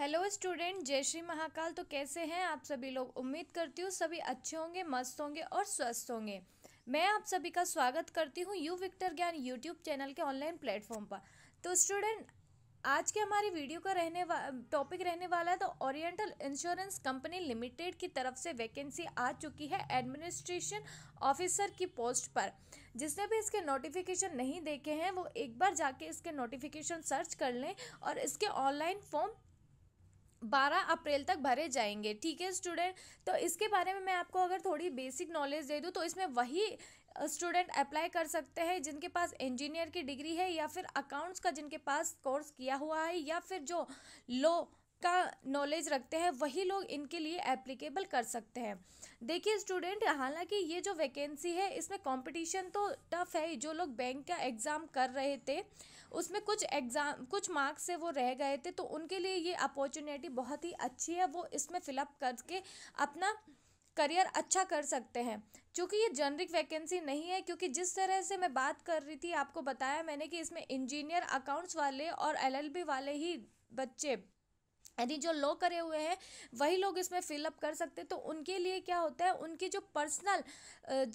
hello student जय श्री महाकाल तो कैसे हैं आप सभी लोग उम्मीद करती हूँ सभी अच्छे होंगे मस्त होंगे और स्वस्थ होंगे मैं आप सभी का स्वागत करती हूँ यू विक्टर ज्ञान यूट्यूब चैनल के ऑनलाइन प्लेटफॉर्म पर तो स्टूडेंट आज के हमारी वीडियो का रहने वा टॉपिक रहने वाला है तो ओरिएंटल इंश्योरेंस कंपनी लिमिटेड की तरफ से वैकेंसी आ चुकी है एडमिनिस्ट्रेशन ऑफिसर की पोस्ट पर जिसने भी इसके नोटिफिकेशन नहीं देखे हैं वो एक बार जाके इसके नोटिफिकेशन सर्च कर लें और इसके ऑनलाइन फॉर्म बारह अप्रैल तक भरे जाएंगे ठीक है स्टूडेंट तो इसके बारे में मैं आपको अगर थोड़ी बेसिक नॉलेज दे दूँ तो इसमें वही स्टूडेंट अप्लाई कर सकते हैं जिनके पास इंजीनियर की डिग्री है या फिर अकाउंट्स का जिनके पास कोर्स किया हुआ है या फिर जो लॉ का नॉलेज रखते हैं वही लोग इनके लिए एप्लीकेबल कर सकते हैं देखिए स्टूडेंट हालांकि ये जो वैकेंसी है इसमें कंपटीशन तो टफ है जो लोग बैंक का एग्ज़ाम कर रहे थे उसमें कुछ एग्ज़ाम कुछ मार्क्स से वो रह गए थे तो उनके लिए ये अपॉर्चुनिटी बहुत ही अच्छी है वो इसमें फिलअप करके अपना करियर अच्छा कर सकते हैं क्योंकि ये जनरिक वैकेंसी नहीं है क्योंकि जिस तरह से मैं बात कर रही थी आपको बताया मैंने कि इसमें इंजीनियर अकाउंट्स वाले और एलएलबी वाले ही बच्चे यानी जो लॉ करे हुए हैं वही लोग इसमें फिलअप कर सकते हैं तो उनके लिए क्या होता है उनकी जो पर्सनल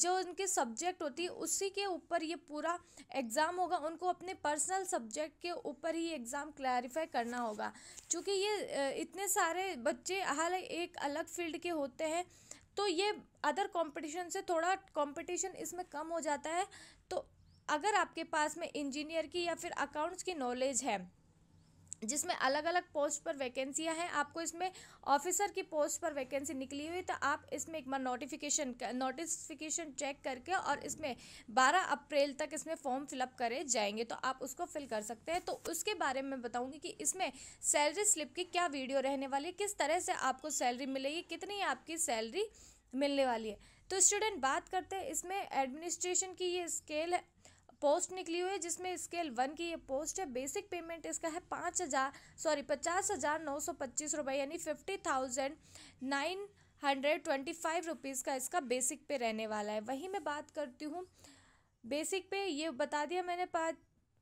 जो उनके सब्जेक्ट होती है उसी के ऊपर ये पूरा एग्ज़ाम होगा उनको अपने पर्सनल सब्जेक्ट के ऊपर ही एग्ज़ाम क्लैरिफाई करना होगा क्योंकि ये इतने सारे बच्चे हाल एक अलग फील्ड के होते हैं तो ये अदर कॉम्पिटिशन से थोड़ा कॉम्पिटिशन इसमें कम हो जाता है तो अगर आपके पास में इंजीनियर की या फिर अकाउंट्स की नॉलेज है जिसमें अलग अलग पोस्ट पर वैकेंसियां हैं आपको इसमें ऑफिसर की पोस्ट पर वैकेंसी निकली हुई तो आप इसमें एक बार नोटिफिकेशन नोटिफिकेशन चेक करके और इसमें 12 अप्रैल तक इसमें फॉर्म फिलअप करे जाएंगे तो आप उसको फिल कर सकते हैं तो उसके बारे में बताऊंगी कि इसमें सैलरी स्लिप की क्या वीडियो रहने वाली है किस तरह से आपको सैलरी मिलेगी कितनी आपकी सैलरी मिलने वाली है तो स्टूडेंट बात करते हैं इसमें एडमिनिस्ट्रेशन की ये स्केल है पोस्ट निकली हुई है जिसमें स्केल वन की ये पोस्ट है बेसिक पेमेंट इसका है पाँच हज़ार सॉरी पचास हज़ार नौ सौ पच्चीस रुपये यानी fifty thousand nine hundred twenty five rupees का इसका बेसिक पे रहने वाला है वहीं मैं बात करती हूँ बेसिक पे ये बता दिया मैंने पाँच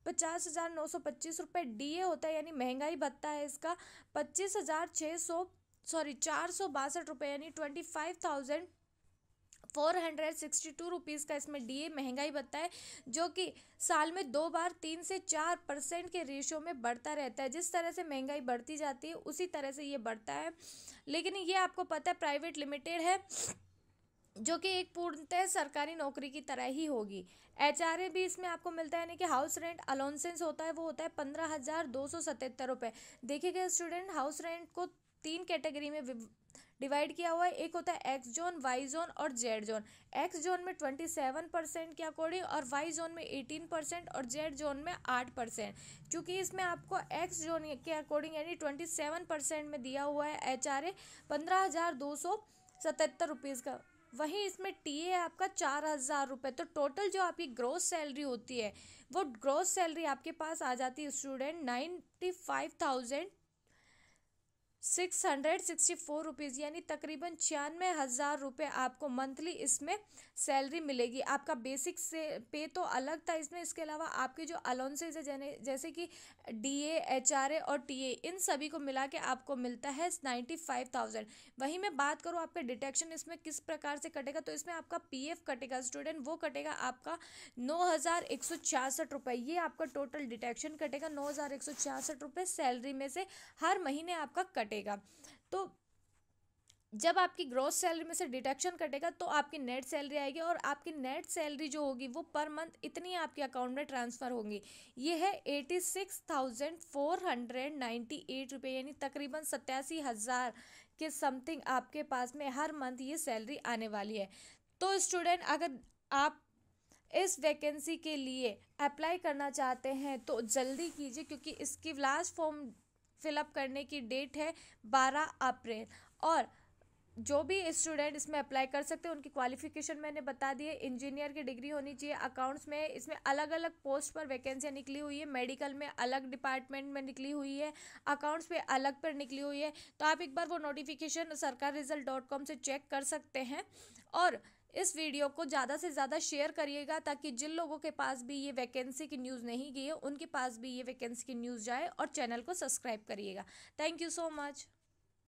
पचास हज़ार नौ सौ पच्चीस रुपये डी ए होता है यानी महंगाई भत्ता है इसका पच्चीस हज़ार छः सौ सॉरी चार सौ बासठ रुपये यानी twenty five thousand four hundred sixty two rupees का इसमें डीए महंगाई बताए है जो कि साल में दो बार तीन से चार परसेंट के रेशो में बढ़ता रहता है जिस तरह से महंगाई बढ़ती जाती है उसी तरह से ये बढ़ता है लेकिन ये आपको पता है प्राइवेट लिमिटेड है जो कि एक पूर्णतः सरकारी नौकरी की तरह ही होगी एच आर ए भी इसमें आपको मिलता है यानी कि हाउस रेंट अलाउंसेंस होता है वो होता है पंद्रह हज़ार दो सौ सतहत्तर रुपये देखिएगा स्टूडेंट हाउस रेंट को तीन कैटेगरी में डिवाइड किया हुआ है एक होता है एक्स जोन वाई जोन और जेड जोन एक्स जोन में ट्वेंटी सेवन परसेंट के अकॉर्डिंग और वाई जोन में एटीन परसेंट और जेड जोन में आठ परसेंट चूँकि इसमें आपको एक्स जोन के अकॉर्डिंग यानी ट्वेंटी सेवन परसेंट में दिया हुआ है एच आर ए पंद्रह हज़ार दो सौ सतहत्तर रुपीज़ का वहीं इसमें टी ए आपका चार हज़ार रुपये तो टोटल जो आपकी ग्रोथ सैलरी होती है वो ग्रोथ सैलरी आपके पास आ जाती है student ninety five thousand six hundred sixty four rupees यानी तकरीबन छियानवे हज़ार रुपये आपको मंथली इसमें सैलरी मिलेगी आपका बेसिक से पे तो अलग था इसमें इसके अलावा आपके जो अलाउंसेज है जैसे कि D A H R A और टी ए इन सभी को मिला के आपको मिलता है नाइन्टी फाइव थाउजेंड वहीं मैं बात करूँ आपके डिटेक्शन इसमें किस प्रकार से कटेगा तो इसमें आपका पी एफ कटेगा स्टूडेंट वो कटेगा आपका नौ हज़ार एक सौ छियासठ रुपये ये आपका टोटल डिटेक्शन कटेगा नौ हज़ार एक सौ छियासठ रुपये सैलरी में से हर महीने आपका कटेगा कटेगा तो जब आपकी ग्रॉस सैलरी में से डिडक्शन कटेगा तो आपकी नेट सैलरी आएगी और आपकी नेट सैलरी जो होगी वो पर मंथ इतनी आपके अकाउंट में ट्रांसफ़र होंगी ये है eighty six thousand four hundred ninety eight रुपये यानी तकरीबन सत्तासी हज़ार के समथिंग आपके पास में हर मंथ ये सैलरी आने वाली है तो स्टूडेंट अगर आप इस वैकेंसी के लिए अप्लाई करना चाहते हैं तो जल्दी कीजिए क्योंकि इसकी लास्ट फॉर्म फिलअप करने की डेट है 12 अप्रैल और जो भी स्टूडेंट इसमें अप्लाई कर सकते हैं उनकी क्वालिफिकेशन मैंने बता दी है इंजीनियर की डिग्री होनी चाहिए अकाउंट्स में इसमें अलग अलग पोस्ट पर वैकेंसियाँ निकली हुई है मेडिकल में अलग डिपार्टमेंट में निकली हुई है अकाउंट्स पे अलग पर निकली हुई है तो आप एक बार वो नोटिफिकेशन सरकार रिजल्ट डॉट कॉम से चेक कर सकते हैं और इस वीडियो को ज़्यादा से ज़्यादा शेयर करिएगा ताकि जिन लोगों के पास भी ये वैकेंसी की न्यूज़ नहीं गई है उनके पास भी ये वैकेंसी की न्यूज़ जाए और चैनल को सब्सक्राइब करिएगा थैंक यू सो मच